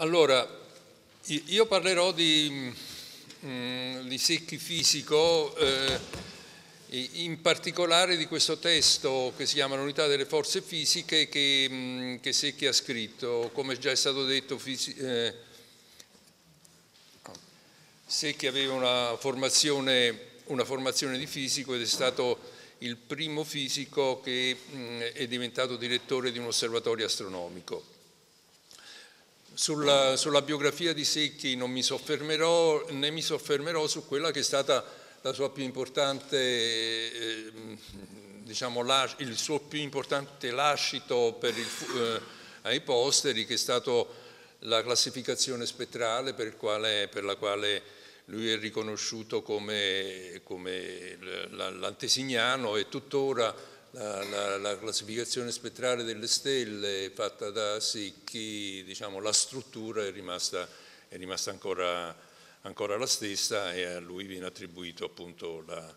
Allora, io parlerò di, mm, di secchi fisico, eh, in particolare di questo testo che si chiama L'unità delle forze fisiche che, mm, che Secchi ha scritto. Come già è stato detto, eh, Secchi aveva una formazione, una formazione di fisico ed è stato il primo fisico che mh, mm, è diventato direttore di un osservatorio astronomico. Sulla, sulla, biografia di Secchi non mi soffermerò, né mi soffermerò su quella che è stata la sua più importante, eh, diciamo, il suo più importante lascito per il, eh, ai posteri, che è stata la classificazione spettrale per, quale, per, la quale lui è riconosciuto come, come l'antesignano e tuttora la, la, la, classificazione spettrale delle stelle fatta da Secchi, diciamo, la struttura è rimasta, è rimasta ancora, ancora, la stessa e a lui viene attribuito appunto la,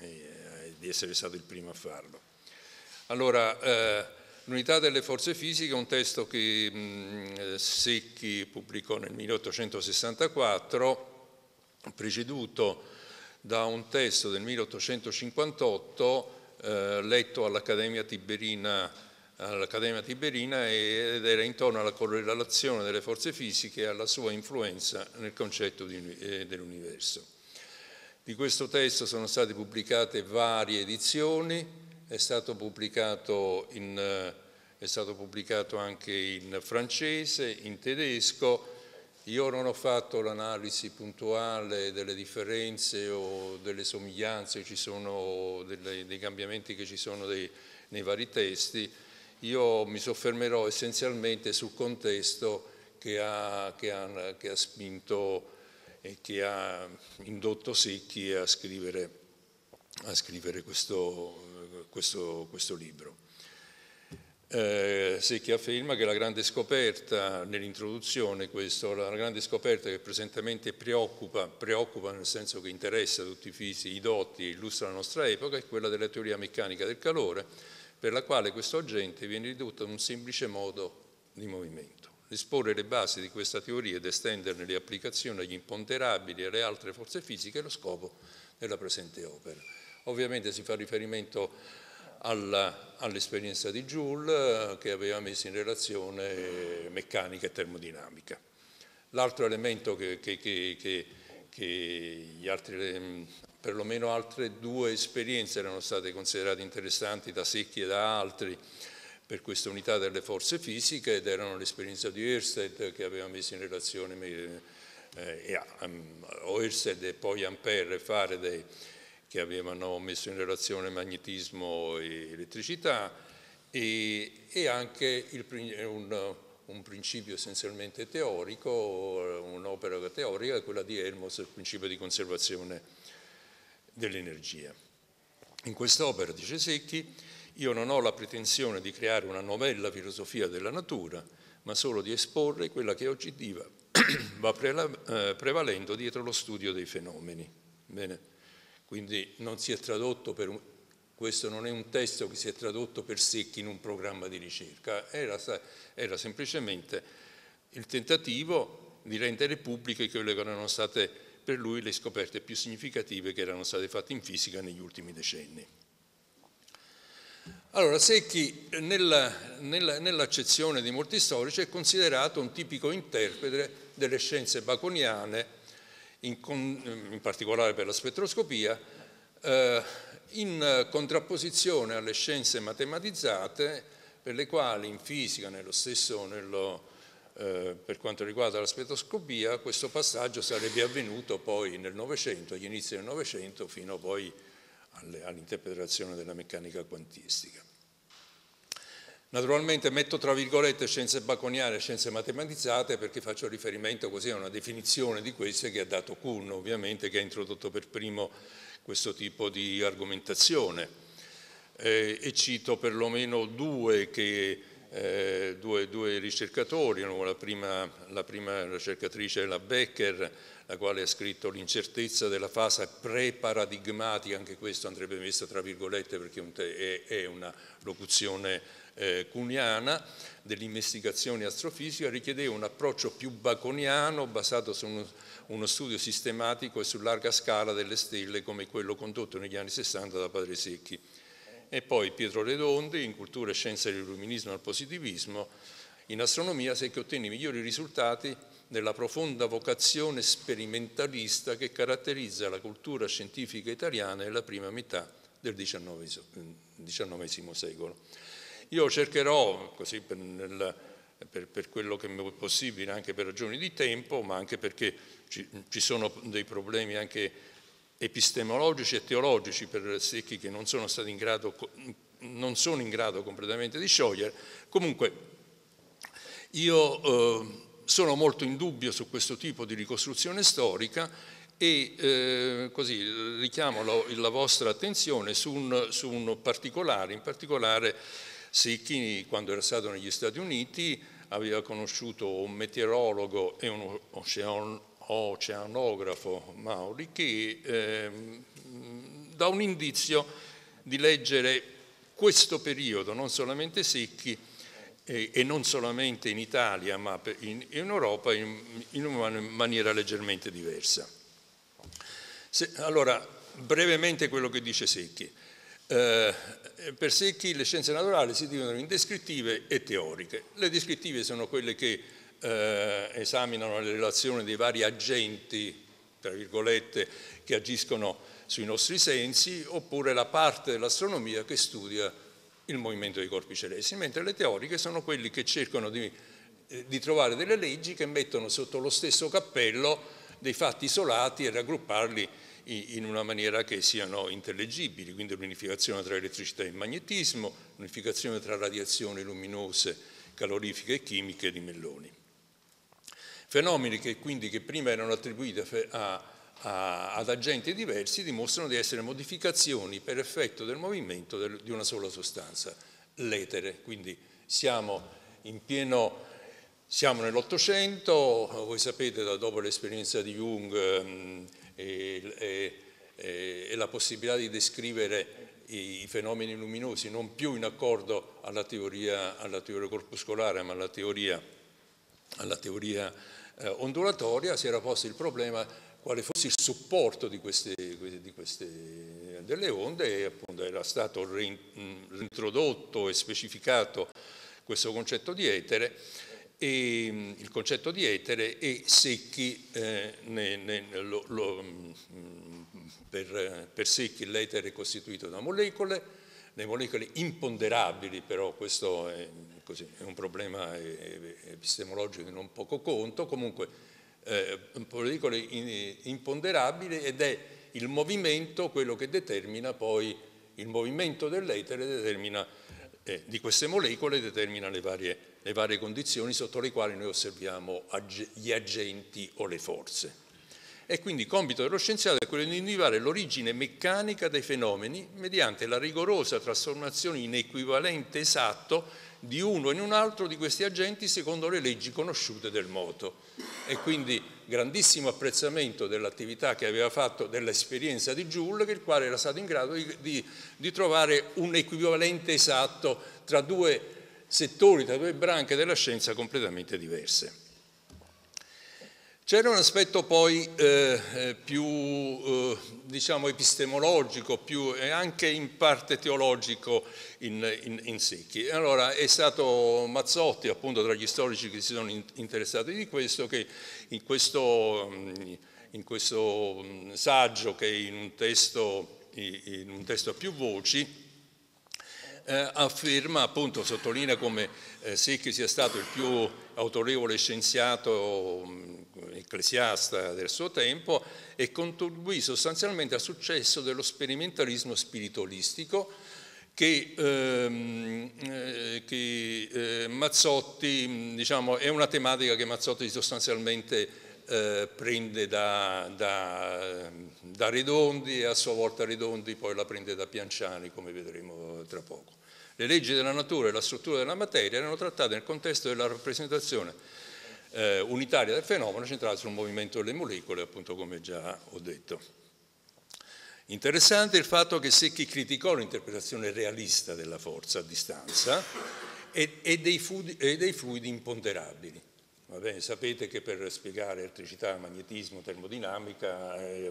eh, di essere stato il primo a farlo. Allora, eh, L'unità delle forze fisiche è un testo che mh, Secchi pubblicò nel 1864, preceduto da un testo del 1858 eh, letto all'Accademia Tiberina, all Tiberina, ed era intorno alla correlazione delle forze fisiche e alla sua influenza nel concetto eh, dell'universo. Di questo testo sono state pubblicate varie edizioni, è stato pubblicato, in, eh, è stato pubblicato anche in francese, in tedesco, io non ho fatto l'analisi puntuale delle differenze o delle somiglianze, ci sono delle, dei cambiamenti che ci sono dei, nei vari testi, io mi soffermerò essenzialmente sul contesto che ha, che ha, che ha spinto e che ha indotto Secchi a scrivere, a scrivere questo, questo, questo libro eh, Secchi afferma che la grande scoperta, nell'introduzione questo, la grande scoperta che presentemente preoccupa, preoccupa nel senso che interessa tutti i fisici, i dotti illustra la nostra epoca, è quella della teoria meccanica del calore, per la quale questo agente viene ridotto ad un semplice modo di movimento. Esporre le basi di questa teoria ed estenderne le applicazioni agli imponderabili e alle altre forze fisiche è lo scopo della presente opera. Ovviamente si fa riferimento all'esperienza all di Joule eh, che aveva messo in relazione eh, meccanica e termodinamica. L'altro elemento che, che, che, che altri, ehm, perlomeno altre due esperienze erano state considerate interessanti da Secchi e da altri per questa unità delle forze fisiche ed erano l'esperienza di Ørsted che aveva messo in relazione eh, eh, ehm, Ørsted e poi Ampere fare dei, che avevano messo in relazione magnetismo e elettricità e, e anche il, un, un, principio essenzialmente teorico, un'opera teorica quella di Helmholtz, il principio di conservazione dell'energia. In quest'opera, dice Secchi, io non ho la pretensione di creare una novella filosofia della natura, ma solo di esporre quella che oggi diva va eh, prevalendo dietro lo studio dei fenomeni. Bene quindi non si è tradotto per un, questo non è un testo che si è tradotto per secchi in un programma di ricerca, era, era semplicemente il tentativo di rendere pubbliche quelle che erano state per lui le scoperte più significative che erano state fatte in fisica negli ultimi decenni. Allora, Secchi, nella, nella, nell'accezione di molti storici, è considerato un tipico interprete delle scienze baconiane in, con, eh, in particolare per la spettroscopia, eh, in contrapposizione alle scienze matematizzate per le quali in fisica, nello stesso, nello, eh, per quanto riguarda la spettroscopia, questo passaggio sarebbe avvenuto poi nel Novecento, agli inizi del Novecento, fino poi all'interpretazione della meccanica quantistica. Naturalmente metto tra virgolette scienze baconiane e scienze matematizzate perché faccio riferimento così a una definizione di queste che ha dato Kuhn, ovviamente, che ha introdotto per primo questo tipo di argomentazione. Eh, e cito perlomeno due, che, eh, due, due ricercatori, la prima, la prima ricercatrice è la Becker, la quale ha scritto l'incertezza della fase pre-paradigmatica, anche questo andrebbe messo tra virgolette perché è una locuzione eh, cuniana dell'investigazione astrofisica richiedeva un approccio più baconiano basato su uno, uno, studio sistematico e su larga scala delle stelle come quello condotto negli anni 60 da Padre Secchi. E poi Pietro Redondi in cultura e scienza dell'illuminismo al positivismo, in astronomia Secchi ottenne i migliori risultati nella profonda vocazione sperimentalista che caratterizza la cultura scientifica italiana nella prima metà del XIX eh, secolo. Io cercherò, così per, nel, per, per quello che mi è possibile, anche per ragioni di tempo, ma anche perché ci, ci sono dei problemi anche epistemologici e teologici per secchi che non sono, stati in grado, non sono in grado completamente di sciogliere. Comunque, io eh, sono molto in dubbio su questo tipo di ricostruzione storica e eh, così richiamo la, la, vostra attenzione su un, su un particolare, in particolare Sicchi, quando era stato negli Stati Uniti, aveva conosciuto un meteorologo e un ocean, oceanografo Mauri che eh, dà un indizio di leggere questo periodo, non solamente Sicchi, e, non solamente in Italia, ma in, Europa in, una maniera leggermente diversa. allora, brevemente quello che dice Secchi. Eh, per secchi le scienze naturali si dividono in descrittive e teoriche. Le descrittive sono quelle che eh, esaminano le relazioni dei vari agenti, tra virgolette, che agiscono sui nostri sensi, oppure la parte dell'astronomia che studia il movimento dei corpi celesti, mentre le teoriche sono quelle che cercano di, eh, di trovare delle leggi che mettono sotto lo stesso cappello dei fatti isolati e raggrupparli in una maniera che siano intellegibili, quindi l'unificazione tra elettricità e magnetismo, l'unificazione tra radiazioni luminose, calorifiche e chimiche di Melloni. Fenomeni che quindi che prima erano attribuiti a, a, ad agenti diversi dimostrano di essere modificazioni per effetto del movimento del, di una sola sostanza, l'etere. Quindi siamo in pieno siamo nell'Ottocento, voi sapete da dopo l'esperienza di Jung ehm, e, e, e la possibilità di descrivere i, i, fenomeni luminosi, non più in accordo alla teoria, alla teoria corpuscolare, ma alla teoria, alla teoria eh, ondulatoria, si era posto il problema quale fosse il supporto di queste, di queste, delle onde e appunto era stato reintrodotto e specificato questo concetto di etere e, ehm, il concetto di etere e Secchi, eh, ne, ne, lo, lo, mm, per, per, Secchi l'etere è costituito da molecole, le molecole imponderabili però questo è, così, è un problema epistemologico di non poco conto, comunque eh, molecole imponderabili ed è il movimento quello che determina poi il movimento dell'etere determina, eh, di queste molecole determina le varie le varie condizioni sotto le quali noi osserviamo gli agenti o le forze. E quindi il compito dello scienziato è quello di individuare l'origine meccanica dei fenomeni mediante la rigorosa trasformazione in equivalente esatto di uno in un altro di questi agenti secondo le leggi conosciute del moto. E quindi grandissimo apprezzamento dell'attività che aveva fatto, dell'esperienza di Joule, che il quale era stato in grado di, di, di trovare un equivalente esatto tra due settori, tra due branche della scienza completamente diverse. C'era un aspetto poi eh, eh, più eh, diciamo epistemologico più, e anche in parte teologico in, in, in Secchi. Allora è stato Mazzotti, appunto tra gli storici che si sono interessati di questo, che in questo, mm, in questo mm, saggio, che in un testo, in un testo a più voci, eh, afferma, appunto sottolinea come eh, Secchi sia stato il più autorevole scienziato mh, mm, ecclesiasta del suo tempo e contribuì sostanzialmente al successo dello sperimentalismo spiritualistico che, ehm, eh, che eh, Mazzotti, mm, diciamo, è una tematica che Mazzotti sostanzialmente eh, prende da, da, da, Redondi e a sua volta Redondi poi la prende da Pianciani, come vedremo tra poco. Le leggi della natura e la struttura della materia erano trattate nel contesto della rappresentazione eh, unitaria del fenomeno centrata sul movimento delle molecole, appunto come già ho detto. Interessante il fatto che Secchi criticò l'interpretazione realista della forza a distanza e, e, dei fluidi, e, dei fluidi, imponderabili. Bene, sapete che per spiegare elettricità, magnetismo, termodinamica, eh,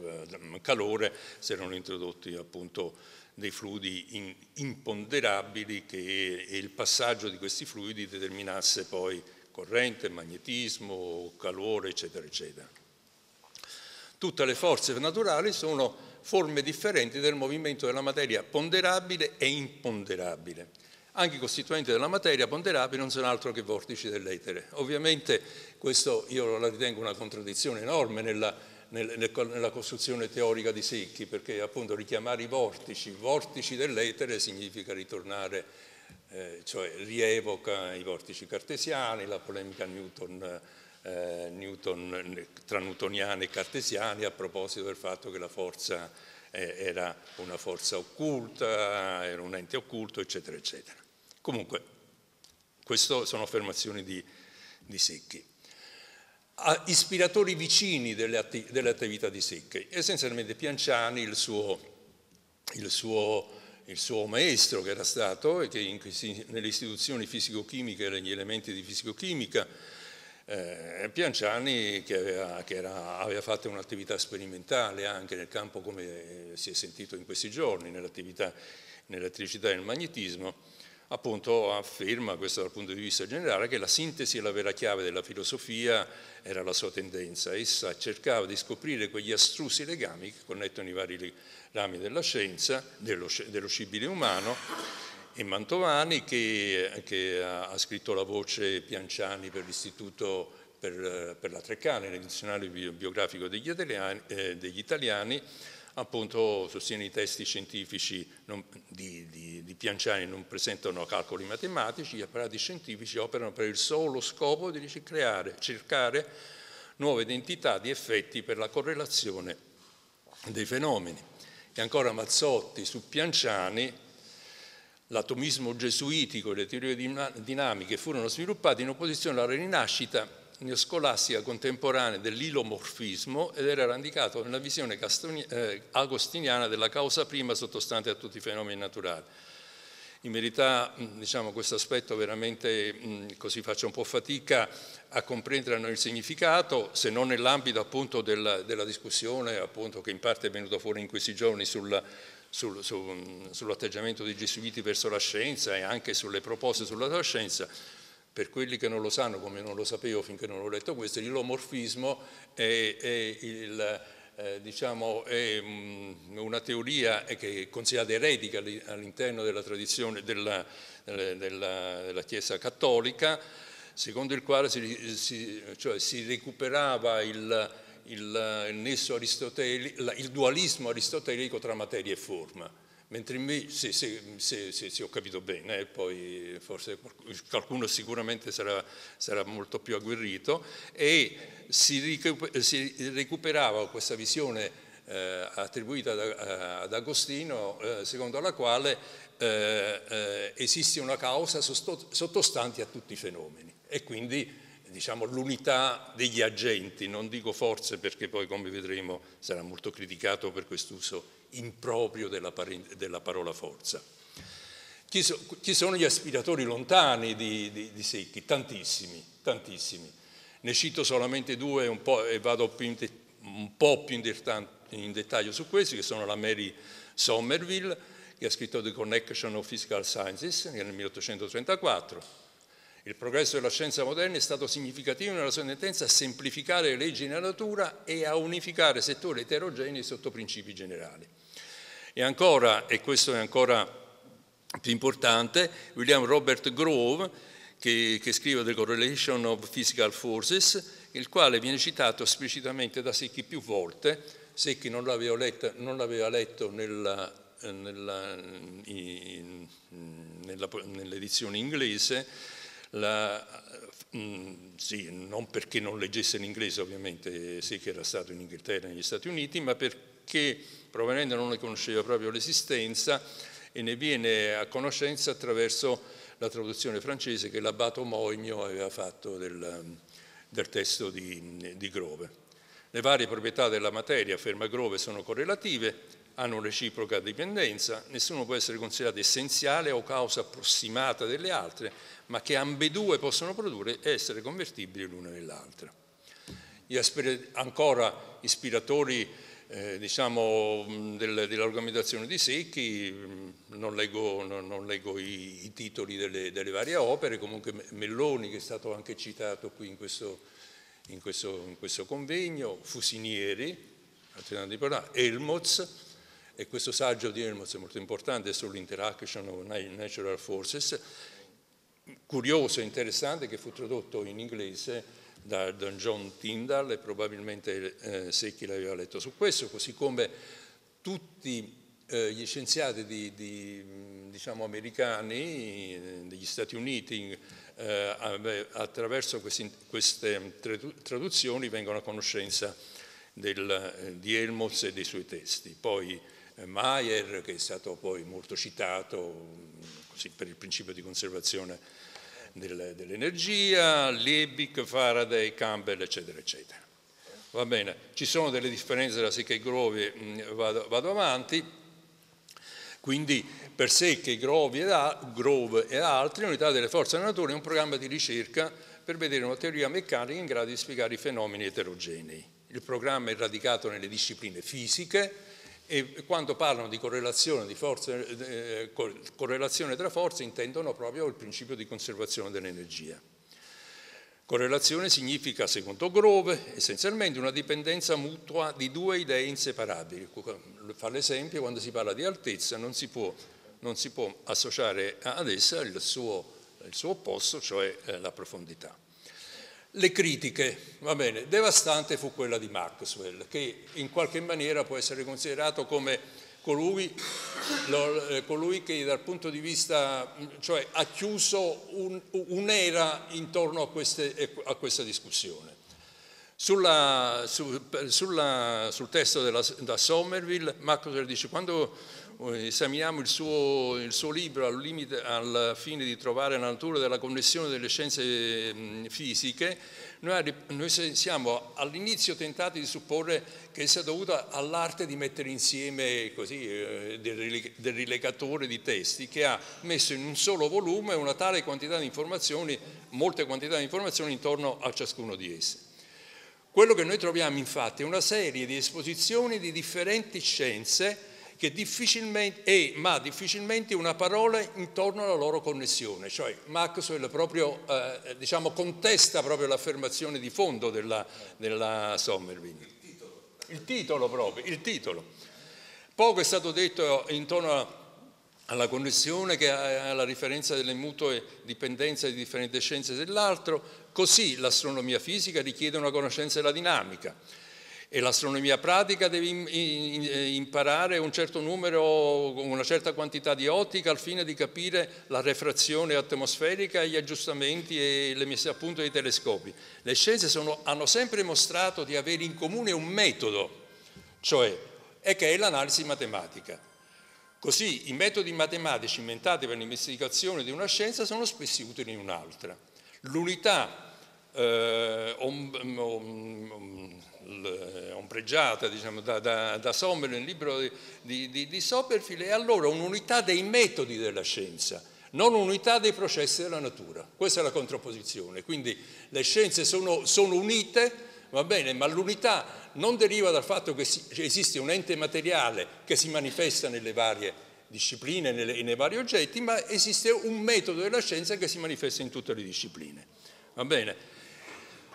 calore, si erano introdotti appunto dei fluidi in, imponderabili che, e il passaggio di questi fluidi determinasse poi corrente, magnetismo, calore, eccetera, eccetera. Tutte le forze naturali sono forme differenti del movimento della materia ponderabile e imponderabile anche i costituenti della materia ponderabili non sono altro che vortici dell'etere. Ovviamente questo io la ritengo una contraddizione enorme nella, nel, nella costruzione teorica di Secchi, perché appunto richiamare i vortici, vortici dell'etere significa ritornare, eh, cioè rievoca i vortici cartesiani, la polemica Newton, eh, Newton, eh, tra newtoniani e cartesiani a proposito del fatto che la forza eh, era una forza occulta, era un ente occulto, eccetera, eccetera. Comunque, queste sono affermazioni di, di Sicchi. A ispiratori vicini delle, atti, delle, attività di Secchi, essenzialmente Pianciani, il suo, il suo il suo maestro che era stato e che in, nelle istituzioni fisico-chimiche e negli elementi di fisico-chimica, eh, Pianciani che, aveva, che era, aveva fatto un'attività sperimentale anche nel campo come si è sentito in questi giorni, nell'attività nell'elettricità e nel magnetismo, appunto afferma, questo dal punto di vista generale, che la sintesi è la vera chiave della filosofia, era la sua tendenza. Essa cercava di scoprire quegli astrusi legami che connettono i vari rami della scienza, dello, dello scibile umano, e Mantovani che, che ha, ha scritto la voce Pianciani per l'Istituto per, per, la Treccane, nel dizionario biografico degli italiani, eh, degli italiani appunto sostiene i testi scientifici non, di, di, di, Pianciani non presentano calcoli matematici, gli apparati scientifici operano per il solo scopo di ricreare, cercare nuove identità di effetti per la correlazione dei fenomeni. E ancora Mazzotti su Pianciani l'atomismo gesuitico e le teorie dinamiche furono sviluppate in opposizione alla rinascita neoscolastica contemporanea dell'ilomorfismo ed era radicato nella visione eh, agostiniana della causa prima sottostante a tutti i fenomeni naturali. In verità, diciamo, questo aspetto veramente, così faccio un po' fatica a comprenderne il significato, se non nell'ambito appunto della, della discussione appunto, che in parte è venuta fuori in questi giorni sulla, sul, su, sull'atteggiamento dei gesuiti verso la scienza e anche sulle proposte sulla scienza, per quelli che non lo sanno, come non lo sapevo finché non ho letto questo, l'ilomorfismo è, è, il, eh, diciamo, è mm, una teoria che è considerata eretica all'interno della tradizione della, della, della Chiesa cattolica, secondo il quale si, si, cioè si recuperava il, il, il, il dualismo aristotelico tra materia e forma Mentre invece, se, se, se, se ho capito bene, eh, poi forse qualcuno sicuramente sarà, sarà molto più agguerrito, e si, recuperava questa visione eh, attribuita ad Agostino, eh, secondo la quale esiste una causa sottostante a tutti i fenomeni e quindi diciamo, l'unità degli agenti, non dico forze perché poi come vedremo sarà molto criticato per quest'uso improprio della, della, parola forza. Chi, so, chi, sono gli aspiratori lontani di, di, di, Secchi? Tantissimi, tantissimi. Ne cito solamente due e vado più in, un po' più in, dettag in dettaglio su questi, che sono la Mary Somerville, che ha scritto The Connection of Physical Sciences nel 1834, il progresso della scienza moderna è stato significativo nella sua tendenza a semplificare le leggi nella natura e a unificare settori eterogenei sotto principi generali. E ancora, e questo è ancora più importante, William Robert Grove, che, che scrive The Correlation of Physical Forces, il quale viene citato esplicitamente da Secchi più volte, Secchi non l'aveva, letta, non l'aveva letto nella nella, nella, nell'edizione inglese la, mh, mm, sì, non perché non leggesse in inglese ovviamente, sì che era stato in Inghilterra e negli Stati Uniti, ma perché provenendo non ne conosceva proprio l'esistenza e ne viene a conoscenza attraverso la traduzione francese che l'abbato Moigno aveva fatto del, del testo di, di Grove. Le varie proprietà della materia, afferma Grove, sono correlative, hanno reciproca dipendenza, nessuno può essere considerato essenziale o causa approssimata delle altre, ma che ambedue possono produrre e essere convertibili l'una nell'altra. Ancora ispiratori eh, diciamo, del, dell'argomentazione di Secchi, non leggo, non, non leggo i, i, titoli delle, delle, varie opere, comunque Melloni che è stato anche citato qui in questo, in questo, in questo convegno, Fusinieri, Elmoz, e questo saggio di Helmholtz è molto importante sull'interaction of natural forces, curioso e interessante che fu tradotto in inglese da John Tyndall e probabilmente eh, Secchi l'aveva letto su questo, così come tutti eh, gli scienziati di, di, diciamo, americani eh, degli Stati Uniti eh, attraverso questi, queste traduzioni vengono a conoscenza del, eh, di Helmholtz e dei suoi testi. Poi eh, Mayer, che è stato poi molto citato così, per il principio di conservazione dell'energia, Liebig, Faraday, Campbell, eccetera, eccetera. Va bene, ci sono delle differenze da sé e Grovi, mm, vado, vado avanti, quindi per sé che Grove e altri, l'unità delle forze della natura è un programma di ricerca per vedere una teoria meccanica in grado di spiegare i fenomeni eterogenei. Il programma è radicato nelle discipline fisiche, e quando parlano di correlazione, di forze, eh, correlazione tra forze intendono proprio il principio di conservazione dell'energia. Correlazione significa, secondo Grove, essenzialmente una dipendenza mutua di due idee inseparabili. Fa l'esempio, quando si parla di altezza non si può, non si può associare ad essa il suo, il suo opposto, cioè eh, la profondità. Le critiche, va bene, devastante fu quella di Maxwell, che in qualche maniera può essere considerato come colui, eh, colui che dal punto di vista, cioè ha chiuso un'era un intorno a, queste, a, questa discussione. Sulla, su, sulla, sul testo della, da Somerville, Maxwell dice, quando eh, esaminiamo il suo, il suo libro al, limite, al, fine di trovare la natura della connessione delle scienze mm, fisiche, noi, noi siamo all'inizio tentati di supporre che sia dovuta all'arte di mettere insieme così, eh, del, rilegatore di testi che ha messo in un solo volume una tale quantità di informazioni, molte quantità di informazioni intorno a ciascuno di esse. Quello che noi troviamo infatti è una serie di esposizioni di differenti scienze che difficilmente, e, eh, ma difficilmente una parola intorno alla loro connessione, cioè Maxwell proprio, eh, diciamo, contesta proprio l'affermazione di fondo della, della Sommerville. Il titolo. il titolo proprio, il titolo. Poco è stato detto intorno a alla connessione che ha eh, la differenza delle mutue dipendenze di differenti scienze dell'altro, così l'astronomia fisica richiede una conoscenza della dinamica, e l'astronomia pratica deve eh, imparare un certo numero, una certa quantità di ottica al fine di capire la refrazione atmosferica e gli aggiustamenti e le messe a punto dei telescopi. Le scienze sono, hanno sempre mostrato di avere in comune un metodo, cioè è che è l'analisi matematica. Così i metodi matematici inventati per l'investigazione di una scienza sono spesso utili in un'altra. L'unità eh, mm, mm, mm, ombreggiata eh, diciamo, da, da, da Sommel nel libro di, di, di Soperfield, è allora un'unità dei metodi della scienza, non un'unità dei processi della natura. Questa è la contrapposizione, quindi le scienze sono, sono unite, va bene, ma l'unità non deriva dal fatto che esiste un ente materiale che si manifesta nelle varie discipline, nelle, nei vari oggetti, ma esiste un metodo della scienza che si manifesta in tutte le discipline. Va bene?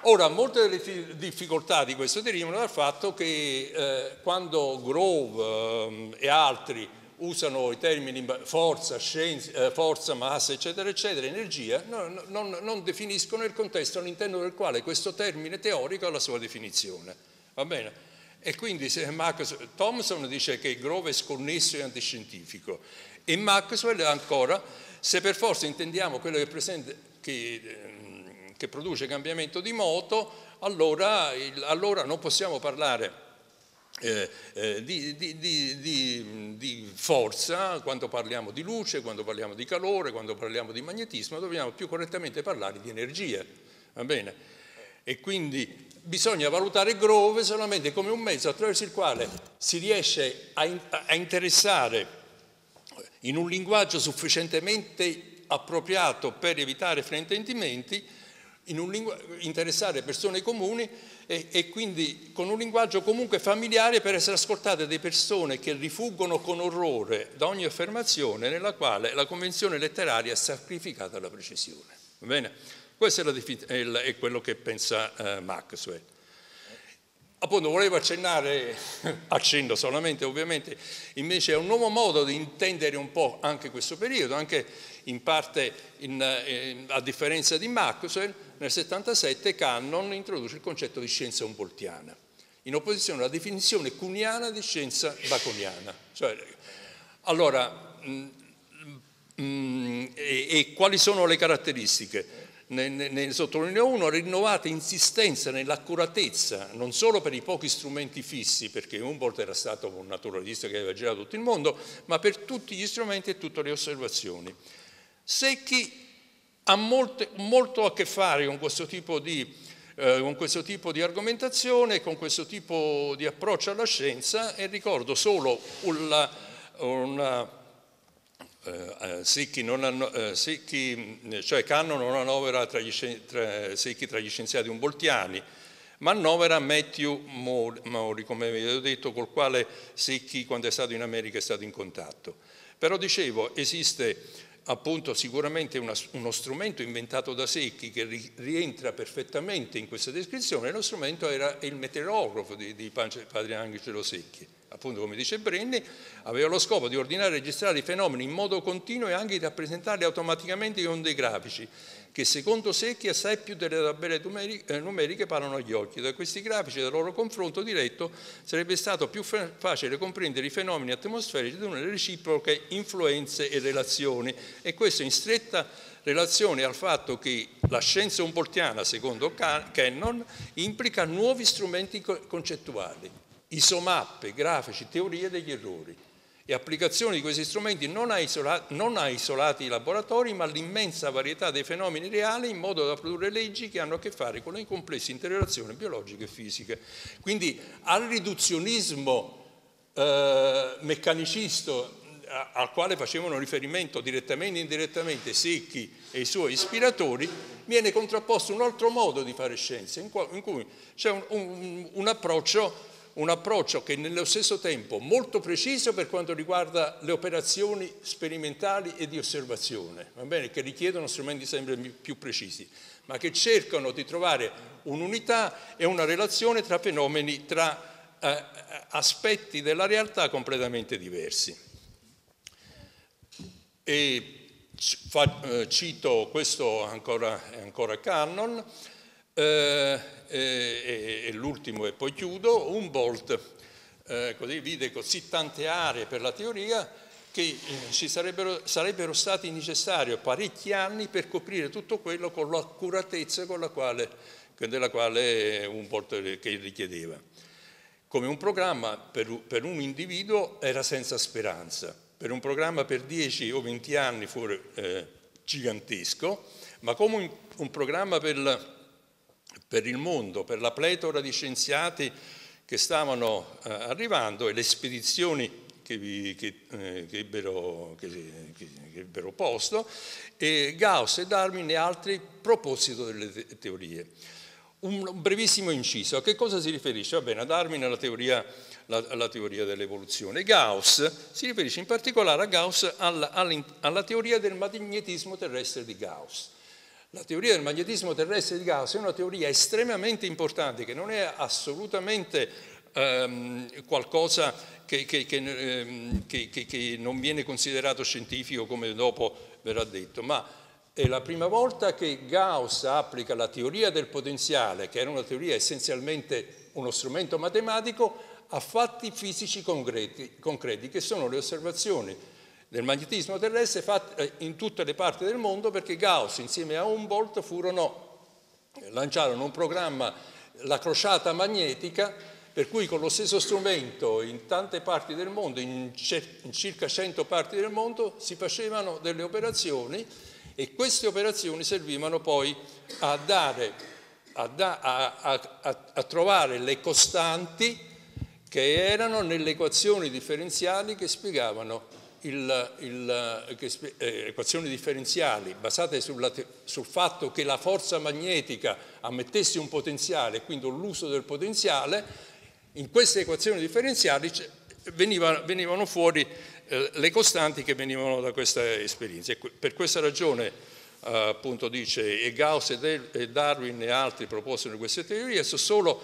Ora, molte delle difficoltà di questo derivano dal fatto che eh, quando Grove eh, e altri usano i termini forza, scienza, eh, forza, massa, eccetera, eccetera, energia, non, non, non definiscono il contesto all'interno del quale questo termine teorico ha la sua definizione. Va bene? E quindi Marcus, Thomson dice che Grove è sconnesso e antiscientifico e Maxwell ancora, se per forza intendiamo quello che, è presente, che eh, che produce cambiamento di moto, allora, allora non possiamo parlare eh, eh, di, di, di, di, forza, quando parliamo di luce, quando parliamo di calore, quando parliamo di magnetismo, dobbiamo più correttamente parlare di energie. Va bene? E quindi bisogna valutare Grove solamente come un mezzo attraverso il quale si riesce a, in, a interessare in un linguaggio sufficientemente appropriato per evitare fraintendimenti in un lingu- interessare persone comuni e, e, quindi con un linguaggio comunque familiare per essere ascoltate da persone che rifuggono con orrore da ogni affermazione nella quale la convenzione letteraria è sacrificata alla precisione. Questo è, la, è, quello che pensa eh, Maxwell. Appunto, volevo accennare, accenno solamente ovviamente, invece è un nuovo modo di intendere un po' anche questo periodo, anche in parte in, in, eh, a differenza di Maxwell, nel 77 Cannon introduce il concetto di scienza umboltiana, in opposizione alla definizione cuniana di scienza baconiana. Cioè, allora, mh, mm, mh, mm, e, e quali sono le caratteristiche? ne, ne, ne sottolineo uno, rinnovata insistenza nell'accuratezza, non solo per i pochi strumenti fissi, perché Humboldt era stato un naturalista che aveva girato tutto il mondo, ma per tutti gli strumenti e tutte le osservazioni. Secchi ha molte, molto a che fare con questo tipo di eh, con questo tipo di argomentazione, con questo tipo di approccio alla scienza e ricordo solo una, una eh, eh Sicchi, hanno, eh, Sicchi, mm, cioè Canno non annovera tra gli, tra, Sicchi tra gli scienziati umboltiani, ma annovera Matthew Mori, come vi ho detto, col quale Sicchi quando è stato in America è stato in contatto. Però dicevo, esiste appunto sicuramente una, uno strumento inventato da Secchi che ri, rientra perfettamente in questa descrizione, lo strumento era il meteorografo di, di Padre Angelo Secchi appunto come dice Brenni, aveva lo scopo di ordinare e registrare i fenomeni in modo continuo e anche di rappresentarli automaticamente con dei grafici che secondo Secchi assai più delle tabelle eh, numeriche parlano agli occhi. Da questi grafici e dal loro confronto diretto sarebbe stato più facile comprendere i fenomeni atmosferici di una reciproche influenze e relazioni e questo in stretta relazione al fatto che la scienza umboltiana, secondo Cannon, implica nuovi strumenti concettuali isomappe, grafici, teorie degli errori e applicazioni di questi strumenti non a, isolati, non a isolati laboratori, ma all'immensa varietà dei fenomeni reali in modo da produrre leggi che hanno a che fare con le complesse interrelazioni biologiche e fisiche. Quindi al riduzionismo eh, meccanicisto al quale facevano riferimento direttamente e indirettamente Secchi e i suoi ispiratori, viene contrapposto un altro modo di fare scienza, in cui c'è un, un, un approccio un approccio che nello stesso tempo molto preciso per quanto riguarda le operazioni sperimentali e di osservazione, bene, che richiedono strumenti sempre più precisi, ma che cercano di trovare un'unità e una relazione tra fenomeni, tra eh, eh aspetti della realtà completamente diversi. E eh, cito questo ancora, ancora Cannon. Eh, e, e l'ultimo e poi chiudo, Humboldt eh, così vide così tante aree per la teoria che eh, ci sarebbero, sarebbero stati necessari parecchi anni per coprire tutto quello con l'accuratezza con la quale, della quale Humboldt che richiedeva. Come un programma per, per un individuo era senza speranza, per un programma per 10 o 20 anni fuori eh, gigantesco, ma come un, un programma per la, per il mondo, per la pletora di scienziati che stavano eh, arrivando e le spedizioni che, vi, che, eh, che, ebbero, che, ebbero, posto, e Gauss e Darwin e altri proposito delle te teorie. Un brevissimo inciso, a che cosa si riferisce? Va bene, a Darwin alla teoria, alla teoria dell'evoluzione. Gauss si riferisce in particolare a Gauss alla, alla, alla teoria del magnetismo terrestre di Gauss. La teoria del magnetismo terrestre di Gauss è una teoria estremamente importante che non è assolutamente ehm, qualcosa che, che, che, ehm, che, non viene considerato scientifico come dopo verrà detto, ma è la prima volta che Gauss applica la teoria del potenziale, che era una teoria essenzialmente uno strumento matematico, a fatti fisici concreti, concreti che sono le osservazioni del magnetismo terrestre fatte eh, in tutte le parti del mondo perché Gauss insieme a Humboldt furono, eh, lanciarono un programma, la crociata magnetica, per cui con lo stesso strumento in tante parti del mondo, in, in circa 100 parti del mondo, si facevano delle operazioni e queste operazioni servivano poi a, dare, a, da, a, a trovare le costanti che erano nelle equazioni differenziali che spiegavano eh, eh, equazioni differenziali basate sulla, sul fatto che la forza magnetica ammettesse un potenziale, quindi l'uso del potenziale, in queste equazioni differenziali venivano, venivano fuori eh, le costanti che venivano da questa esperienza. per questa ragione appunto dice e Gauss e Darwin e altri proposero queste teorie, sono solo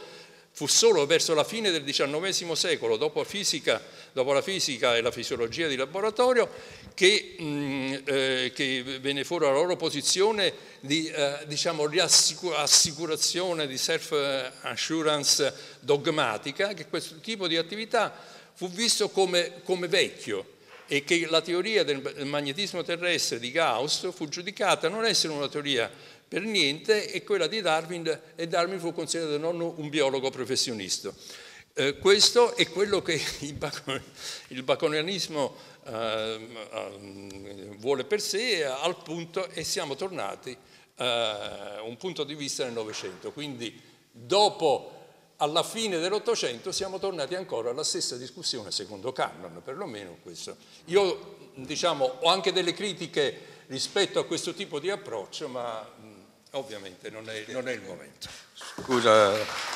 Fu solo verso la fine del XIX secolo, dopo, fisica, dopo la fisica e la fisiologia di laboratorio, che, mh, eh, che venne fuori la loro posizione di eh, diciamo, riassicurazione, di self-assurance dogmatica, che questo tipo di attività fu visto come, come vecchio, e che la teoria del magnetismo terrestre di Gauss fu giudicata non essere una teoria per niente e quella di Darwin e Darwin fu considerato non un biologo professionista. Eh, questo è quello che il, bacon, il baconianismo eh, ehm, vuole per sé al punto e siamo tornati a eh, un punto di vista del Novecento. Quindi dopo alla fine dell'Ottocento siamo tornati ancora alla stessa discussione, secondo Cannon, perlomeno questo. Io diciamo, ho anche delle critiche rispetto a questo tipo di approccio, ma Ovviamente non è, non è il momento. Scusa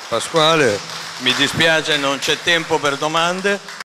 Pasquale, mi dispiace non c'è tempo per domande.